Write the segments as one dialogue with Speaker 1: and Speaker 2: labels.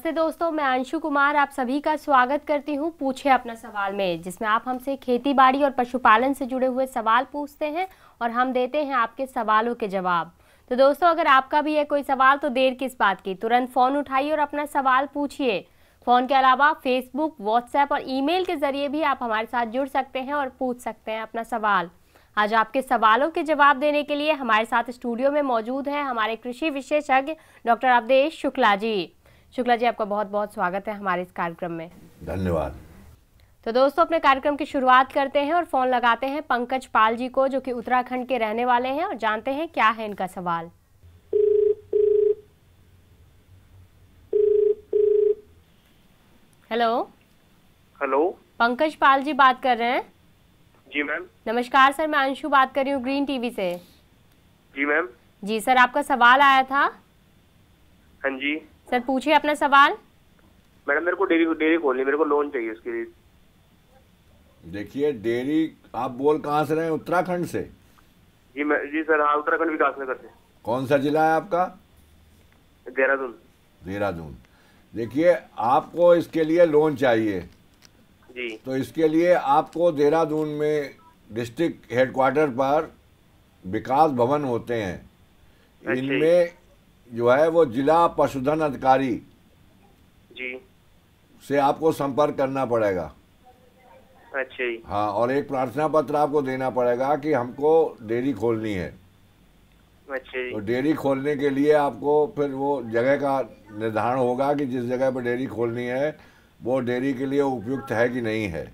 Speaker 1: नमस्ते दोस्तों मैं अंशु कुमार आप सभी का स्वागत करती हूँ पूछे अपना सवाल में जिसमें आप हमसे खेती बाड़ी और पशुपालन से जुड़े हुए सवाल पूछते हैं और हम देते हैं आपके सवालों के जवाब तो दोस्तों अगर आपका भी है कोई सवाल तो देर किस बात की तुरंत फ़ोन उठाइए और अपना सवाल पूछिए फ़ोन के अलावा फेसबुक व्हाट्सएप और ई के ज़रिए भी आप हमारे साथ जुड़ सकते हैं और पूछ सकते हैं अपना सवाल आज आपके सवालों के जवाब देने के लिए हमारे साथ स्टूडियो में मौजूद हैं हमारे कृषि विशेषज्ञ डॉक्टर अवधेश शुक्ला जी शुक्ला जी आपका बहुत बहुत स्वागत है हमारे इस कार्यक्रम में धन्यवाद तो दोस्तों अपने कार्यक्रम की शुरुआत करते हैं और फोन लगाते हैं पंकज पाल जी को जो कि उत्तराखंड के रहने वाले हैं और जानते हैं क्या है इनका सवाल हेलो हेलो पंकज पाल जी बात कर रहे हैं जी मैम नमस्कार सर मैं अंशु बात कर रही हूँ ग्रीन टीवी से जी मैम जी सर आपका सवाल आया था हाँ जी सर पूछिए अपना सवाल
Speaker 2: मैडम मेरे को डेरी डेरी खोलनी मेरे को लोन चाहिए उसके लिए
Speaker 3: देखिए डेरी आप बोल कहाँ से रहे हैं उत्तराखंड से
Speaker 2: जी मैं जी सर हाँ उत्तराखंड विकास नगर से
Speaker 3: कौन सा जिला है आपका देहरादून देहरादून देखिए आपको इसके लिए लोन चाहिए जी तो इसके लिए आपको देहरादून में डिस्ट्रिक्ट हेडक्वार्टर पर विकास भवन होते हैं अच्छा इनमें जो है वो जिला पशुधन अधिकारी जी से आपको संपर्क करना पड़ेगा अच्छा जी हाँ और एक प्रार्थना पत्र आपको देना पड़ेगा कि हमको डेयरी खोलनी है अच्छा जी तो डेयरी खोलने के लिए आपको फिर वो जगह का निर्धारण होगा कि जिस जगह पर डेयरी खोलनी है वो डेयरी के लिए उपयुक्त है कि नहीं है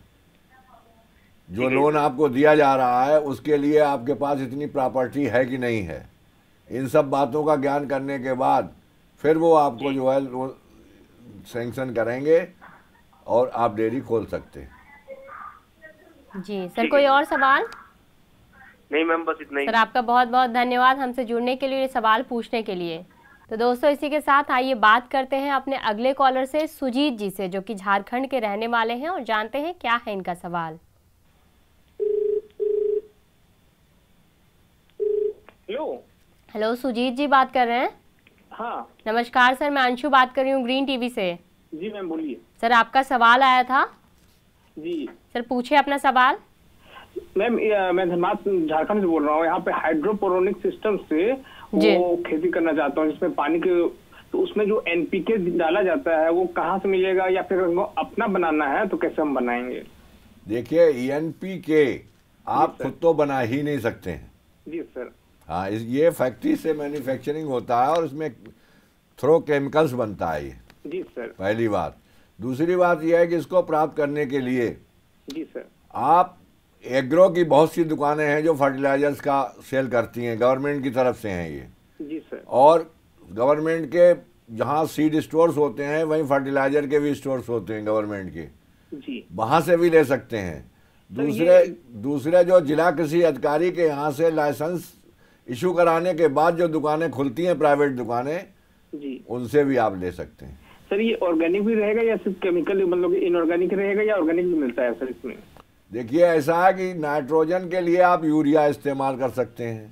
Speaker 3: जो लोन आपको दिया जा रहा है उसके लिए आपके पास इतनी प्रॉपर्टी है कि नहीं है इन सब बातों का ज्ञान करने के बाद फिर वो आपको जो है वो सेंक्शन करेंगे और आप डेयरी खोल सकते हैं
Speaker 1: जी सर कोई और सवाल
Speaker 3: नहीं मैम बस इतना ही सर आपका
Speaker 1: बहुत बहुत धन्यवाद हमसे जुड़ने के लिए सवाल पूछने के लिए तो दोस्तों इसी के साथ आइए बात करते हैं अपने अगले कॉलर से सुजीत जी से जो कि झारखंड के रहने वाले हैं और जानते हैं क्या है इनका सवाल हेलो हेलो सुजीत जी बात कर रहे हैं हाँ नमस्कार सर मैं अंशु बात कर रही हूँ ग्रीन टीवी से जी मैम बोलिए सर आपका सवाल आया था जी सर पूछे अपना सवाल
Speaker 2: मैम मैं धनबाद झारखंड से बोल रहा हूँ यहाँ पे हाइड्रोपोरोनिक सिस्टम से वो खेती करना चाहता हूँ जिसमें पानी के तो उसमें जो एनपीके डाला जाता है वो कहाँ से मिलेगा या फिर अपना बनाना
Speaker 3: है तो कैसे हम बनाएंगे देखिए एनपीके आप खुद तो बना ही नहीं सकते हैं जी सर हाँ इस ये फैक्ट्री से मैन्युफैक्चरिंग होता है और इसमें थ्रो केमिकल्स बनता है ये जी सर पहली बात दूसरी बात यह है कि इसको प्राप्त करने के लिए जी सर आप एग्रो की बहुत सी दुकानें हैं जो फर्टिलाइजर्स का सेल करती हैं गवर्नमेंट की तरफ से हैं ये जी सर और गवर्नमेंट के जहाँ सीड स्टोर्स होते हैं वहीं फर्टिलाइजर के भी स्टोर्स होते हैं गवर्नमेंट के जी वहाँ से भी ले सकते हैं दूसरे दूसरे जो जिला कृषि अधिकारी के यहाँ से लाइसेंस इशू कराने के बाद जो दुकानें खुलती हैं प्राइवेट दुकानें जी उनसे भी आप ले सकते हैं
Speaker 2: सर ये ऑर्गेनिक भी रहेगा या सिर्फ केमिकल मतलब इनऑर्गेनिक
Speaker 3: रहेगा या ऑर्गेनिक भी मिलता है सर इसमें देखिए ऐसा है कि नाइट्रोजन के लिए आप यूरिया इस्तेमाल कर सकते हैं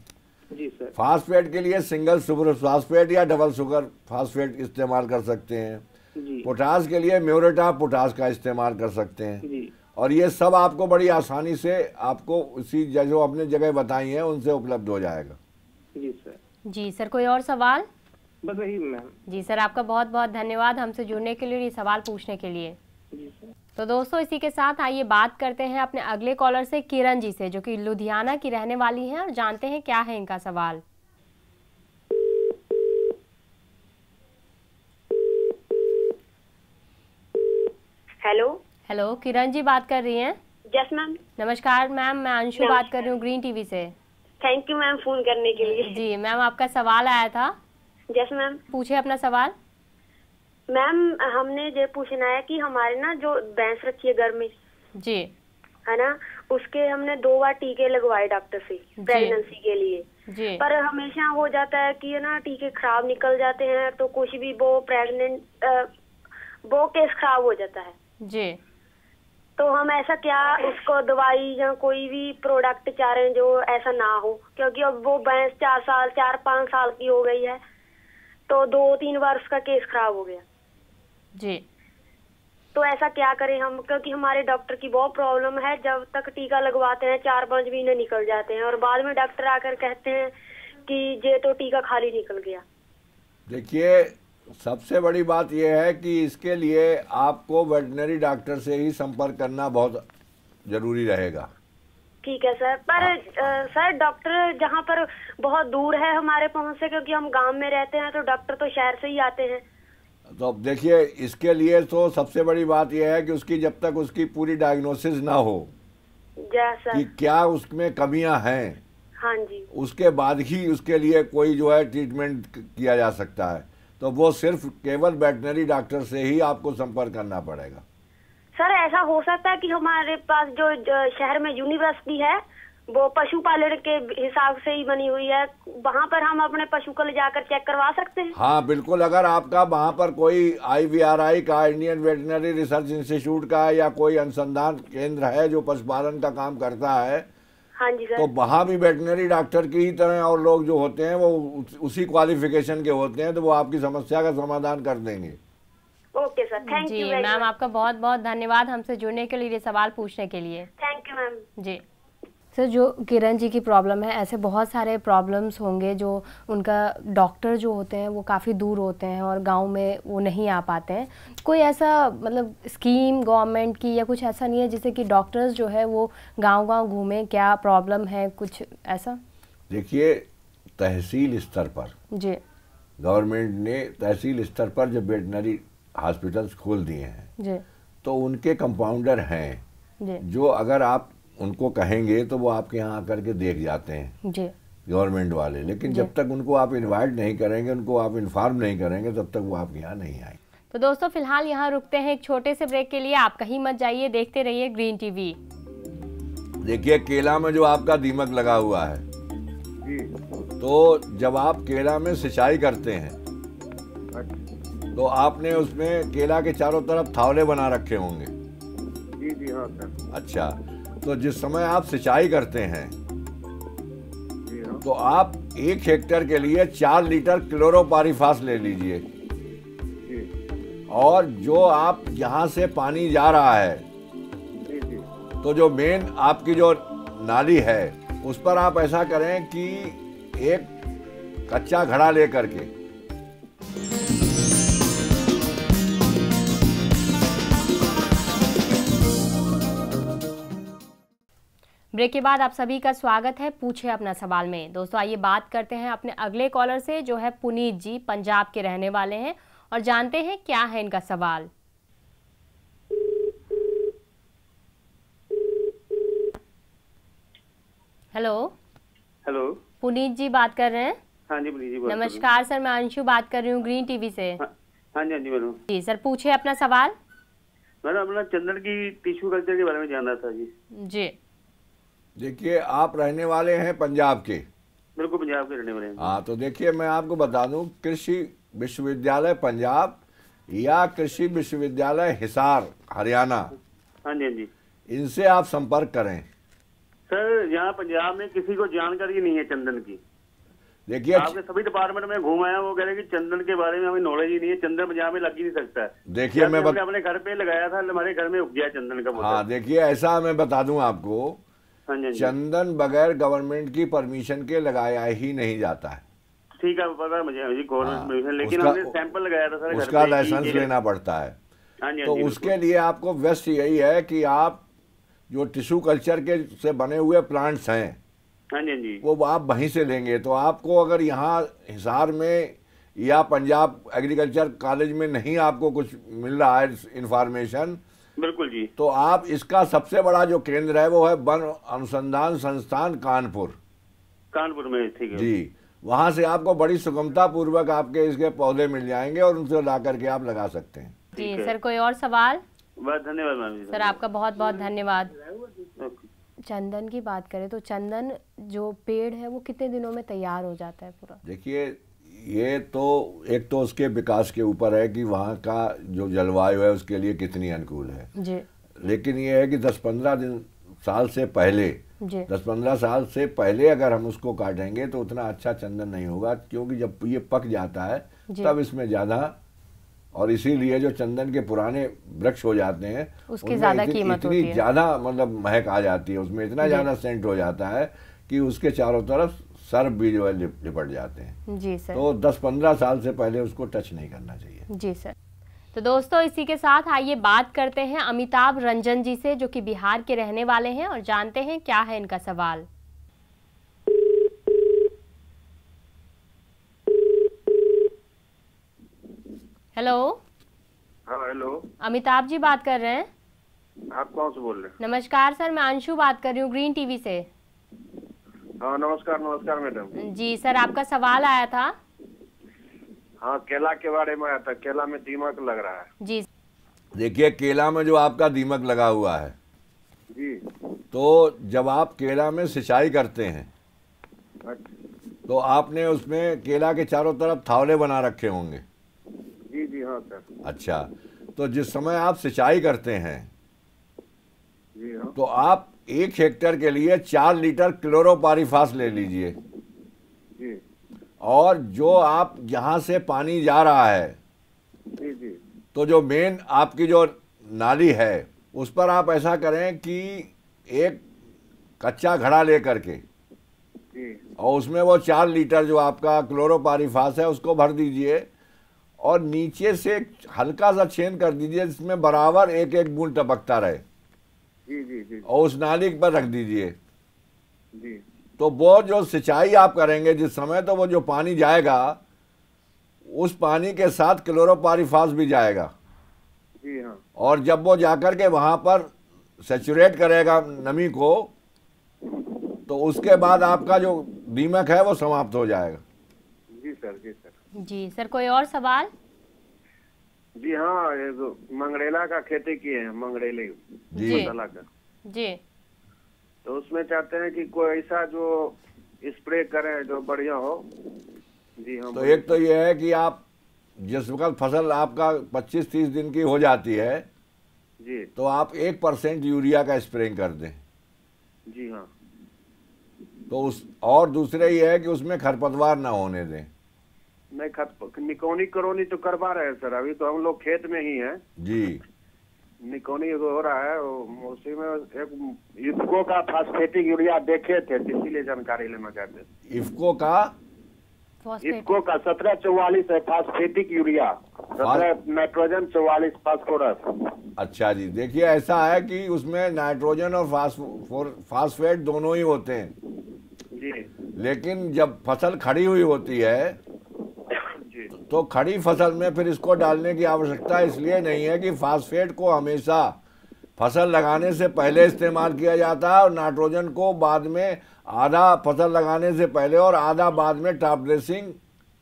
Speaker 3: जी सर फास्फेट के लिए सिंगल सुपर फास्फेट या डबल सुगर फास्फेट इस्तेमाल कर सकते हैं पोटास के लिए म्यूरेटा पोटास का इस्तेमाल कर सकते हैं और ये सब आपको बड़ी आसानी से आपको उसी जो आपने जगह बताई है उनसे उपलब्ध हो जाएगा जी सर
Speaker 1: जी सर कोई और सवाल
Speaker 2: बस यही मैम
Speaker 1: जी सर आपका बहुत बहुत धन्यवाद हमसे जुड़ने के लिए ये सवाल पूछने के लिए तो दोस्तों इसी के साथ आइए बात करते हैं अपने अगले कॉलर से किरण जी से जो कि लुधियाना की रहने वाली हैं और जानते हैं क्या है इनका सवाल हेलो हेलो किरण जी बात कर रही हैं यस मैम नमस्कार मैम मैं अंशु बात कर रही हूँ ग्रीन टीवी से थैंक यू मैम फोन करने के लिए जी मैम आपका सवाल आया था यस मैम
Speaker 4: पूछे अपना सवाल मैम हमने ये पूछना है कि हमारे ना जो भैंस रखी है घर में जी है ना उसके हमने दो बार टीके लगवाए डॉक्टर से प्रेगनेंसी के लिए जी पर हमेशा हो जाता है कि ना टीके खराब निकल जाते हैं तो कुछ भी वो प्रेगनेंट वो केस खराब हो जाता है जी तो हम ऐसा क्या उसको दवाई या कोई भी प्रोडक्ट चाह रहे हैं जो ऐसा ना हो क्योंकि अब वो भैंस चार साल चार पाँच साल की हो गई है तो दो तीन बार उसका केस खराब हो गया जी तो ऐसा क्या करें हम क्योंकि हमारे डॉक्टर की बहुत प्रॉब्लम है जब तक टीका लगवाते हैं चार पांच महीने निकल जाते हैं और बाद में डॉक्टर आकर कहते हैं कि ये तो टीका खाली निकल गया
Speaker 3: देखिए सबसे बड़ी बात यह है कि इसके लिए आपको वेटनरी डॉक्टर से ही संपर्क करना बहुत जरूरी रहेगा
Speaker 4: ठीक है सर पर आ, हाँ। सर डॉक्टर जहाँ पर बहुत दूर है हमारे पहुँच से क्योंकि हम गांव में रहते हैं तो डॉक्टर तो शहर से ही आते हैं
Speaker 3: तो देखिए इसके लिए तो सबसे बड़ी बात यह है कि उसकी जब तक उसकी पूरी डायग्नोसिस ना हो
Speaker 4: कि
Speaker 3: क्या उसमें कमियां हैं हाँ जी उसके बाद ही उसके लिए कोई जो है ट्रीटमेंट किया जा सकता है तो वो सिर्फ केवल वेटनरी डॉक्टर से ही आपको संपर्क करना पड़ेगा
Speaker 4: सर ऐसा हो सकता है कि हमारे पास जो, शहर में यूनिवर्सिटी है वो पशुपालन के हिसाब से ही बनी हुई है वहाँ पर हम अपने पशु को ले जाकर चेक करवा सकते हैं हाँ
Speaker 3: बिल्कुल अगर आपका वहाँ पर कोई आईवीआरआई का इंडियन वेटनरी रिसर्च इंस्टीट्यूट का या कोई अनुसंधान केंद्र है जो पशुपालन का काम करता है हाँ जी सर तो वहाँ भी वेटनरी डॉक्टर की ही तरह और लोग जो होते हैं वो उसी क्वालिफिकेशन के होते हैं तो वो आपकी समस्या का समाधान कर देंगे
Speaker 1: okay sir thank you ma'am आपका बहुत बहुत धन्यवाद हमसे जुड़ने के लिए सवाल पूछने के लिए थैंक यू मैम जी सर जो किरण जी की प्रॉब्लम है ऐसे बहुत सारे प्रॉब्लम्स होंगे जो उनका डॉक्टर जो होते हैं वो काफ़ी दूर होते हैं और गांव में वो नहीं आ पाते हैं कोई ऐसा मतलब स्कीम गवर्नमेंट की या कुछ ऐसा नहीं है जैसे कि डॉक्टर्स जो है वो गांव गांव घूमें क्या प्रॉब्लम है कुछ ऐसा
Speaker 3: देखिए तहसील स्तर पर जी गवर्नमेंट ने तहसील स्तर पर जब वेटनरी हॉस्पिटल्स खोल दिए हैं जी तो उनके कंपाउंडर हैं जो अगर आप उनको कहेंगे तो वो आपके यहाँ आकर के देख जाते हैं गवर्नमेंट वाले लेकिन जब तक उनको आप इनवाइट नहीं करेंगे उनको आप इन्फॉर्म नहीं करेंगे तब तक वो आपके यहाँ नहीं आएंगे
Speaker 1: तो दोस्तों फिलहाल यहाँ रुकते हैं एक छोटे से ब्रेक के लिए आप कहीं मत जाइए देखते रहिए ग्रीन टीवी
Speaker 3: देखिए केला में जो आपका दीमक लगा हुआ है तो जब आप केला में सिंचाई करते हैं
Speaker 2: अच्छा।
Speaker 3: तो आपने उसमें केला के चारों तरफ थावले बना रखे होंगे
Speaker 2: जी जी हाँ सर
Speaker 3: अच्छा तो जिस समय आप सिंचाई करते हैं तो आप एक हेक्टेयर के लिए चार लीटर क्लोरोपारीफास ले लीजिए और जो आप यहाँ से पानी जा रहा है तो जो मेन आपकी जो नाली है उस पर आप ऐसा करें कि एक कच्चा घड़ा लेकर करके
Speaker 1: ब्रेक के बाद आप सभी का स्वागत है पूछे अपना सवाल में दोस्तों आइए बात करते हैं अपने अगले कॉलर से जो है पुनीत जी पंजाब के रहने वाले हैं और जानते हैं क्या है इनका सवाल हेलो हेलो पुनीत जी बात कर रहे हैं
Speaker 2: हाँ जी पुनीत जी नमस्कार
Speaker 1: सर मैं अंशु बात कर रही हूँ ग्रीन टीवी से हाँ, हाँ जी हाँ जी मैडम जी सर पूछे अपना सवाल
Speaker 2: मैडम अपना चंदन की टिश्यू कल्चर के बारे में जानना था जी
Speaker 1: जी
Speaker 3: देखिए आप रहने वाले हैं पंजाब के
Speaker 2: बिल्कुल पंजाब के रहने वाले हैं
Speaker 3: हाँ तो देखिए मैं आपको बता दूं कृषि विश्वविद्यालय पंजाब या कृषि विश्वविद्यालय हिसार हरियाणा हाँ जी हाँ जी इनसे आप संपर्क करें
Speaker 2: सर यहाँ पंजाब में किसी को जानकारी नहीं है चंदन की देखिए आपके सभी डिपार्टमेंट में घूम आया वो कह रहे कि चंदन के बारे में हमें नॉलेज ही नहीं है चंदन पंजाब में लग ही नहीं सकता देखिए मैं बत... अपने घर पे लगाया था हमारे घर में उग गया चंदन का हाँ
Speaker 3: देखिए ऐसा मैं बता दूं आपको हाँ हाँ चंदन बगैर गवर्नमेंट की परमिशन के लगाया ही नहीं जाता है
Speaker 2: ठीक है पता मुझे गवर्नमेंट हाँ लेकिन हमने सैंपल लगाया था सर उसका लाइसेंस लेना पड़ता है तो उसके
Speaker 3: लिए आपको बेस्ट यही है कि आप जो टिश्यू कल्चर के से बने हुए प्लांट्स हैं जी वो आप वहीं से लेंगे तो आपको अगर यहाँ हिसार में या पंजाब एग्रीकल्चर कॉलेज में नहीं आपको कुछ मिल रहा है इन्फॉर्मेशन बिल्कुल जी तो आप इसका सबसे बड़ा जो केंद्र है वो है वन अनुसंधान संस्थान कानपुर
Speaker 2: कानपुर में ठीक है जी
Speaker 3: वहाँ से आपको बड़ी सुगमता पूर्वक आपके इसके पौधे मिल जाएंगे और उनसे ला करके आप लगा सकते हैं जी सर
Speaker 1: कोई और सवाल
Speaker 2: बहुत धन्यवाद मैम
Speaker 1: सर आपका बहुत बहुत धन्यवाद चंदन की बात करें तो चंदन जो पेड़ है वो कितने दिनों में तैयार हो जाता है पूरा
Speaker 3: देखिए ये तो एक तो उसके विकास के ऊपर है कि वहाँ का जो जलवायु है उसके लिए कितनी अनुकूल है जी लेकिन ये है कि दस पंद्रह दिन साल से पहले दस पंद्रह साल से पहले अगर हम उसको काटेंगे तो उतना अच्छा चंदन नहीं होगा क्योंकि जब ये पक जाता है तब इसमें ज़्यादा और इसीलिए जो चंदन के पुराने वृक्ष हो जाते हैं उसकी ज्यादा कीमत इतनी ज्यादा मतलब महक आ जाती है उसमें इतना ज्यादा सेंट हो जाता है कि उसके चारों तरफ सर बीज वाले निपट जाते हैं जी सर तो 10-15 साल से पहले उसको टच नहीं करना
Speaker 1: चाहिए जी सर तो दोस्तों इसी के साथ आइए बात करते हैं अमिताभ रंजन जी से जो कि बिहार के रहने वाले हैं और जानते हैं क्या है इनका सवाल हेलो हाँ हेलो अमिताभ जी बात कर रहे
Speaker 2: हैं आप कौन से बोल रहे हैं
Speaker 1: नमस्कार सर मैं अंशु बात कर रही हूँ ग्रीन टीवी से
Speaker 2: हाँ नमस्कार नमस्कार मैडम जी सर आपका
Speaker 1: सवाल आया था
Speaker 2: हाँ केला के बारे में आया था केला में दीमक लग रहा है
Speaker 1: जी
Speaker 3: देखिए केला में जो आपका दीमक लगा हुआ है जी तो जब आप केला में सिंचाई करते
Speaker 2: हैं
Speaker 3: तो आपने उसमें केला के चारों तरफ थावले बना रखे होंगे
Speaker 2: जी जी हाँ सर
Speaker 3: अच्छा तो जिस समय आप सिंचाई करते हैं जी हाँ। तो आप एक हेक्टेयर के लिए चार लीटर क्लोरोपारीफास ले लीजिए और जो आप जहाँ से पानी जा रहा है जी जी। तो जो मेन आपकी जो नाली है उस पर आप ऐसा करें कि एक कच्चा घड़ा ले करके और उसमें वो चार लीटर जो आपका क्लोरोपारीफास है उसको भर दीजिए और नीचे से हल्का सा छेन कर दीजिए जिसमें बराबर एक एक बूंद टपकता रहे जी जी जी और उस नाली पर रख दीजिए जी तो वो जो सिंचाई आप करेंगे जिस समय तो वो जो पानी जाएगा उस पानी के साथ क्लोरोपारीफास भी जाएगा जी हाँ और जब वो जाकर के वहाँ पर सेचुरेट करेगा नमी को तो उसके बाद आपका जो दीमक है वो समाप्त हो जाएगा
Speaker 5: जी सर जी
Speaker 1: सर जी सर कोई और सवाल
Speaker 2: जी हाँ मंगरेला का खेती किए हैं मंगरेले मसाला का जी तो उसमें चाहते हैं कि कोई ऐसा जो स्प्रे करे जो बढ़िया हो जी हाँ तो एक तो
Speaker 3: ये है कि आप जिस वक्त फसल आपका 25-30 दिन की हो जाती है जी तो आप एक परसेंट यूरिया का स्प्रे कर दें जी हाँ तो उस और दूसरे ये है कि उसमें खरपतवार ना होने दें
Speaker 2: खत निकोनी करोनी तो करवा रहे हैं सर अभी तो हम लोग खेत में ही हैं जी निकोनी हो रहा है उसी में एक इफको का फास्फेटिक यूरिया देखे थे इसीलिए जानकारी लेना चाहते इफको का इफको का सत्रह चौवालीस है फास्फेटिक यूरिया सत्रह नाइट्रोजन चौवालीस फास्फोरस
Speaker 3: अच्छा जी देखिए ऐसा है कि उसमें नाइट्रोजन और फास्फेट दोनों ही होते हैं जी लेकिन जब फसल खड़ी हुई होती है तो खड़ी फसल में फिर इसको डालने की आवश्यकता इसलिए नहीं है कि फास्फेट को हमेशा फसल लगाने से पहले इस्तेमाल किया जाता है और नाइट्रोजन को बाद में आधा फसल लगाने से पहले और आधा बाद में टॉप ड्रेसिंग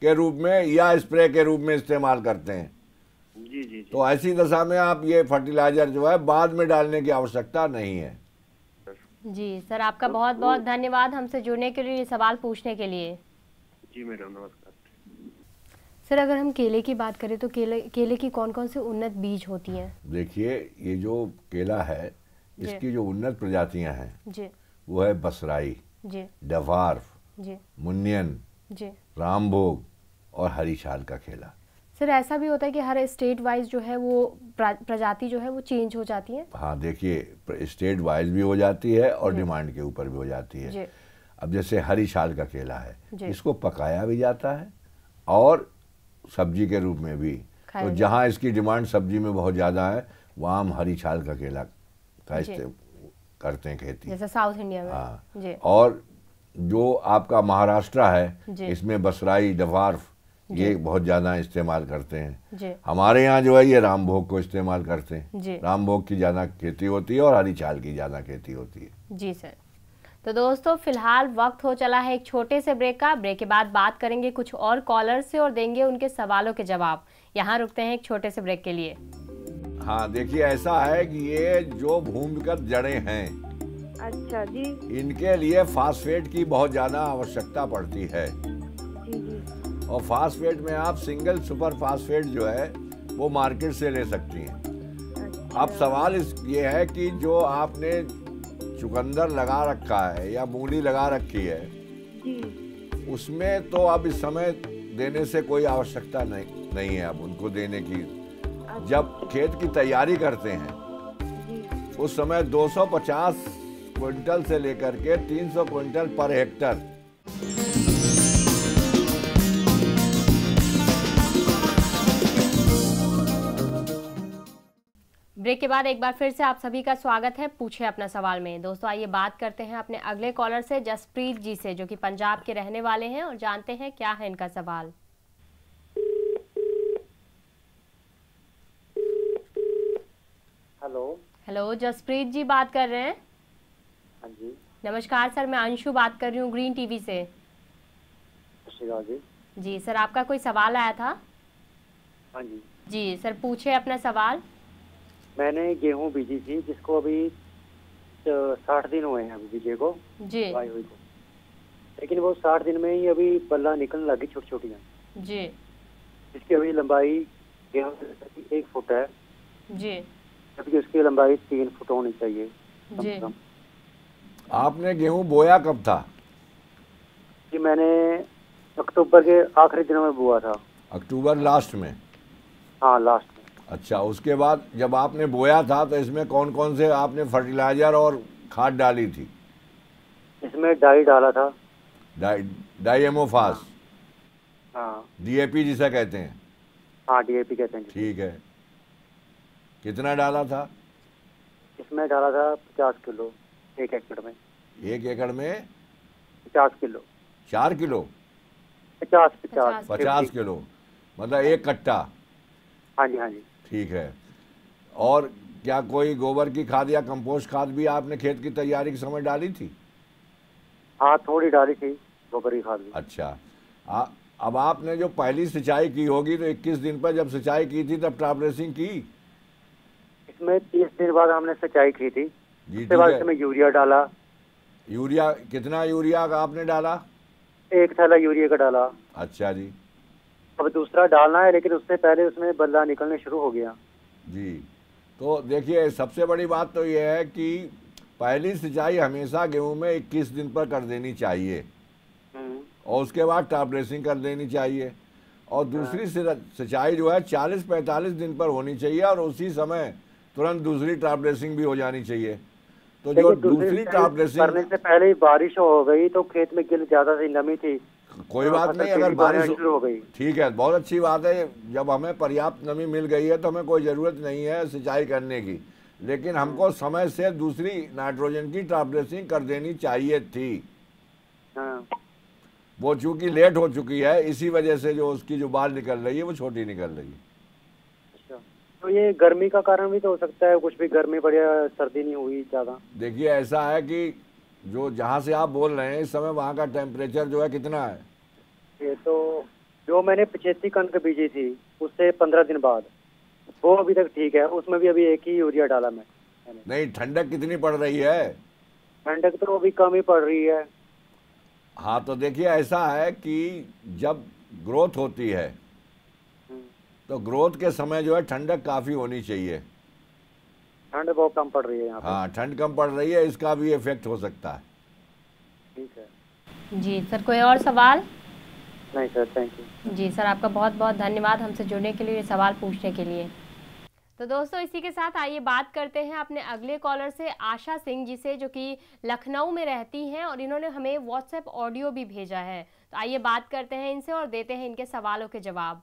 Speaker 3: के रूप में या स्प्रे के रूप में इस्तेमाल करते हैं जी जी तो ऐसी दशा में आप ये फर्टिलाइजर जो है बाद में डालने की आवश्यकता नहीं है
Speaker 1: जी सर आपका बहुत बहुत तो- धन्यवाद हमसे जुड़ने के लिए सवाल पूछने के लिए
Speaker 3: जी
Speaker 2: मैडम नमस्कार
Speaker 1: सर अगर हम केले की बात करें तो केले केले की कौन कौन से उन्नत बीज होती हैं
Speaker 3: देखिए ये जो केला है इसकी जो उन्नत प्रजातियां हैं वो है बसराई डवार मुन्नियन रामभोग और हरीशाल का केला
Speaker 1: सर ऐसा भी होता है कि हर स्टेट वाइज जो है वो प्रजाति जो है वो चेंज हो जाती है
Speaker 3: हाँ देखिए स्टेट वाइज भी हो जाती है और डिमांड के ऊपर भी हो जाती है अब जैसे हरी छाल का केला है इसको पकाया भी जाता है और सब्जी के रूप में भी तो जहाँ इसकी डिमांड सब्जी में बहुत ज़्यादा है वहाँ हम हरी छाल का केला का करते हैं खेती
Speaker 1: जैसे साउथ इंडिया में हाँ
Speaker 3: और जो आपका महाराष्ट्र है इसमें बसराई डवार्फ ये बहुत ज़्यादा इस्तेमाल करते हैं हमारे यहाँ जो है ये रामभोग को इस्तेमाल करते हैं रामभोग की ज़्यादा खेती होती है और हरी छाल की ज़्यादा खेती होती
Speaker 1: है जी सर तो दोस्तों फिलहाल वक्त हो चला है एक छोटे से ब्रेक का ब्रेक के बाद बात करेंगे कुछ और कॉलर से और देंगे उनके सवालों के जवाब यहाँ रुकते हैं एक छोटे से ब्रेक के लिए
Speaker 3: हाँ देखिए ऐसा है कि ये जो भूमिगत जड़े हैं अच्छा जी इनके लिए फास्फेट की बहुत ज्यादा आवश्यकता पड़ती है
Speaker 2: जी जी।
Speaker 3: और फास्फेट में आप सिंगल सुपर फास्फेट जो है वो मार्केट से ले सकती हैं अच्छा। अब सवाल इस ये है कि जो आपने चुकंदर लगा रखा है या मूली लगा रखी है उसमें तो अब इस समय देने से कोई आवश्यकता नहीं नहीं है अब उनको देने की जब खेत की तैयारी करते हैं उस समय 250 क्विंटल से लेकर के 300 क्विंटल पर हेक्टर
Speaker 1: ब्रेक के बाद एक बार फिर से आप सभी का स्वागत है पूछे अपना सवाल में दोस्तों आइए बात करते हैं अपने अगले कॉलर से जसप्रीत जी से जो कि पंजाब के रहने वाले हैं और जानते हैं क्या है इनका सवाल हेलो हेलो जसप्रीत जी बात कर रहे हैं हाँ जी नमस्कार सर मैं अंशु बात कर रही हूँ ग्रीन टीवी से जी जी सर आपका कोई सवाल आया था हाँ जी जी सर पूछे अपना सवाल
Speaker 5: मैंने गेहूं बीजी थी जिसको अभी साठ दिन हुए हैं अभी बीजे को
Speaker 1: बुआई हुई
Speaker 5: को लेकिन वो साठ दिन में ही अभी पल्ला निकलने लगी छोटी छोटी जी जिसकी अभी लंबाई गेहूं एक फुट है जी जबकि उसकी लंबाई तीन फुट
Speaker 3: होनी चाहिए कम। आपने गेहूं बोया कब था
Speaker 5: जी मैंने अक्टूबर के आखिरी दिनों में बोआ था
Speaker 3: अक्टूबर लास्ट में हाँ लास्ट अच्छा उसके बाद जब आपने बोया था तो इसमें कौन कौन से आपने फर्टिलाइजर और खाद डाली थी
Speaker 5: इसमें डाई डाला था
Speaker 3: डाई डाई एमोफास डीएपी हाँ। जिसे कहते
Speaker 5: हैं डीएपी हाँ, कहते
Speaker 3: हैं ठीक है कितना डाला था
Speaker 5: इसमें डाला था पचास किलो एक एकड़ में
Speaker 3: एक एकड़ में
Speaker 5: पचास किलो चार किलो पचास पचास पचास
Speaker 3: किलो मतलब एक कट्टा हाँ जी हाँ जी ठीक है और क्या कोई गोबर की खाद या कंपोस्ट खाद भी आपने खेत की तैयारी के समय डाली थी
Speaker 5: हाँ थोड़ी डाली थी
Speaker 3: गोबर की खाद भी अच्छा आ, अब आपने जो पहली सिंचाई की होगी तो 21 दिन पर जब सिंचाई की थी तब टॉप ड्रेसिंग की
Speaker 5: इसमें 30 दिन बाद हमने सिंचाई की थी
Speaker 3: उसके बाद इसमें
Speaker 5: यूरिया डाला
Speaker 3: यूरिया कितना यूरिया का आपने डाला
Speaker 5: एक थैला यूरिया का डाला अच्छा जी अब दूसरा डालना है लेकिन उससे पहले उसमें बल्ला निकलने शुरू हो गया
Speaker 3: जी तो देखिए सबसे बड़ी बात तो यह है कि पहली सिंचाई हमेशा गेहूं में 21 दिन पर कर देनी चाहिए हम्म। और उसके बाद टॉप ड्रेसिंग कर देनी चाहिए और दूसरी हाँ। सिंचाई जो है 40-45 दिन पर होनी चाहिए और उसी समय तुरंत दूसरी टॉप ड्रेसिंग भी हो जानी चाहिए तो जो दूसरी टॉप ड्रेसिंग करने
Speaker 5: से पहले ही बारिश हो गई तो खेत में गिल ज्यादा थी नमी थी
Speaker 3: कोई तो बात नहीं अगर बारिश हो गई ठीक है बहुत अच्छी बात है जब हमें पर्याप्त नमी मिल गई है तो हमें कोई ज़रूरत नहीं है सिंचाई करने की लेकिन हमको हाँ। समय से दूसरी नाइट्रोजन की ट्रांसड्रेसिंग कर देनी चाहिए थी हाँ। वो चूंकि लेट हो चुकी है इसी वजह से जो उसकी जो बाल निकल रही है वो छोटी निकल रही है
Speaker 5: अच्छा, तो ये गर्मी का कारण भी तो हो सकता है कुछ भी गर्मी बढ़िया सर्दी नहीं हुई ज़्यादा
Speaker 3: देखिए ऐसा है कि जो जहाँ से आप बोल रहे हैं इस समय वहाँ का टेम्परेचर जो है कितना है
Speaker 5: ये तो जो मैंने पिछेती कणक बीजी थी उससे पंद्रह दिन बाद वो अभी तक ठीक है उसमें भी अभी एक ही यूरिया डाला मैं
Speaker 3: नहीं ठंडक कितनी पड़ रही है
Speaker 5: ठंडक तो अभी कम ही पड़ रही है
Speaker 3: हाँ तो देखिए ऐसा है कि जब ग्रोथ होती है
Speaker 5: हम्म।
Speaker 3: तो ग्रोथ के समय जो है ठंडक काफ़ी होनी चाहिए
Speaker 5: ठंड बहुत कम पड़ रही है यहाँ
Speaker 3: हाँ ठंड कम पड़ रही है इसका भी इफेक्ट हो सकता है
Speaker 5: ठीक है
Speaker 1: जी सर कोई और सवाल
Speaker 3: नहीं सर
Speaker 5: थैंक
Speaker 1: यू जी सर आपका बहुत बहुत धन्यवाद हमसे जुड़ने के लिए सवाल पूछने के लिए तो दोस्तों इसी के साथ आइए बात करते हैं अपने अगले कॉलर से आशा सिंह जी से जो कि लखनऊ में रहती हैं और इन्होंने हमें व्हाट्सएप ऑडियो भी भेजा है तो आइए बात करते हैं इनसे और देते हैं इनके सवालों के जवाब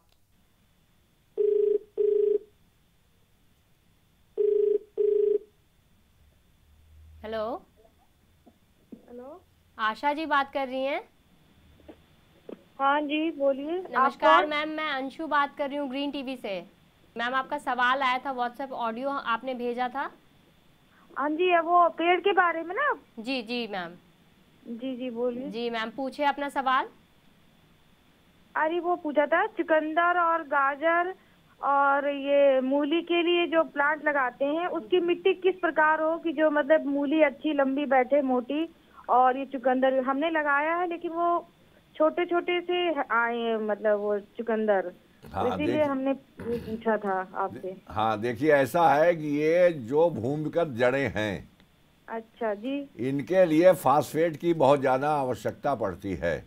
Speaker 1: हेलो हेलो आशा जी बात कर रही हैं हाँ जी बोलिए नमस्कार मैम मैं अंशु बात कर रही हूँ ग्रीन टीवी से मैम आपका सवाल आया था व्हाट्सएप ऑडियो आपने भेजा था हाँ जी वो पेड़ के बारे में ना जी जी मैम जी जी बोलिए जी मैम पूछे
Speaker 4: अपना सवाल अरे वो पूछा था चुकंदर और गाजर और ये मूली के लिए जो प्लांट लगाते हैं उसकी मिट्टी किस प्रकार हो कि जो मतलब मूली अच्छी लंबी बैठे मोटी और ये चुकंदर हमने लगाया है लेकिन वो छोटे छोटे से आए मतलब वो चुकंदर हाँ, इसीलिए हमने पूछा था आपसे
Speaker 3: हाँ देखिए ऐसा है कि ये जो भूमिगत जड़े हैं
Speaker 4: अच्छा जी
Speaker 3: इनके लिए फास्फेट की बहुत ज्यादा आवश्यकता पड़ती है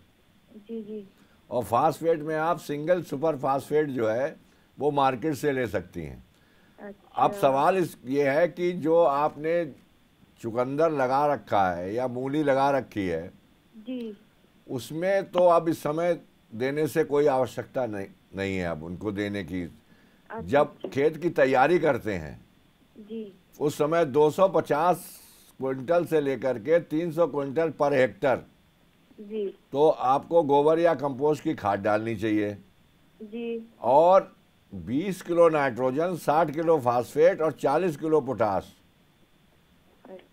Speaker 3: जी जी और फास्फेट में आप सिंगल सुपर फास्फेट जो है वो मार्केट से ले सकती हैं
Speaker 4: अच्छा। अब सवाल इस
Speaker 3: ये है कि जो आपने चुकंदर लगा रखा है या मूली लगा रखी है जी उसमें तो अब इस समय देने से कोई आवश्यकता नहीं नहीं है अब उनको देने की अच्छा। जब खेत की तैयारी करते हैं जी उस समय 250 क्विंटल से लेकर के 300 क्विंटल पर हेक्टर जी तो आपको गोबर या कंपोस्ट की खाद डालनी चाहिए जी और बीस किलो नाइट्रोजन साठ किलो फास्फेट और चालीस किलो पोटास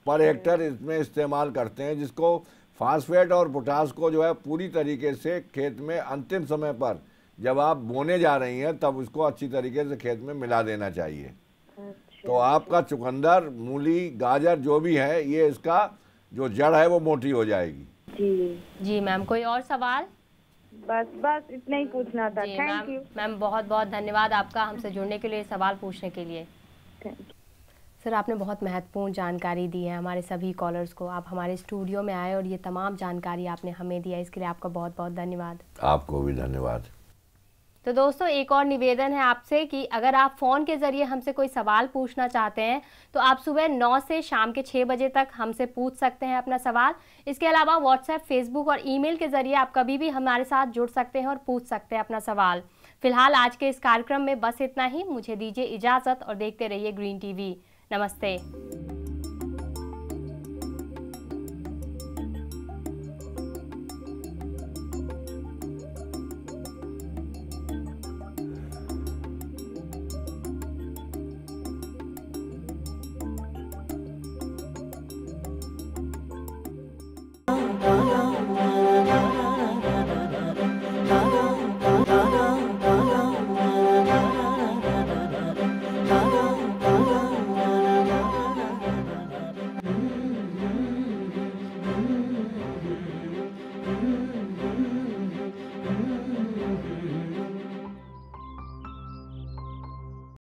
Speaker 3: पर हेक्टर इसमें इस्तेमाल करते हैं जिसको फास्फेट और पोटास को जो है पूरी तरीके से खेत में अंतिम समय पर जब आप बोने जा रही हैं तब उसको अच्छी तरीके से खेत में मिला देना चाहिए
Speaker 2: अच्छा,
Speaker 3: तो आपका अच्छा। चुकंदर मूली गाजर जो भी है ये इसका जो जड़ है वो मोटी हो जाएगी
Speaker 4: जी
Speaker 1: जी मैम कोई और सवाल बस बस इतना ही पूछना था थैंक यू मैम बहुत बहुत धन्यवाद आपका हमसे जुड़ने के लिए सवाल पूछने के लिए सर आपने बहुत महत्वपूर्ण जानकारी दी है हमारे सभी कॉलर्स को आप हमारे स्टूडियो में आए और ये तमाम जानकारी आपने हमें दिया इसके लिए आपका बहुत बहुत धन्यवाद
Speaker 3: आपको भी धन्यवाद
Speaker 1: तो दोस्तों एक और निवेदन है आपसे कि अगर आप फ़ोन के ज़रिए हमसे कोई सवाल पूछना चाहते हैं तो आप सुबह नौ से शाम के छः बजे तक हमसे पूछ सकते हैं अपना सवाल इसके अलावा व्हाट्सएप फेसबुक और ईमेल के ज़रिए आप कभी भी हमारे साथ जुड़ सकते हैं और पूछ सकते हैं अपना सवाल फिलहाल आज के इस कार्यक्रम में बस इतना ही मुझे दीजिए इजाज़त और देखते रहिए ग्रीन टी नमस्ते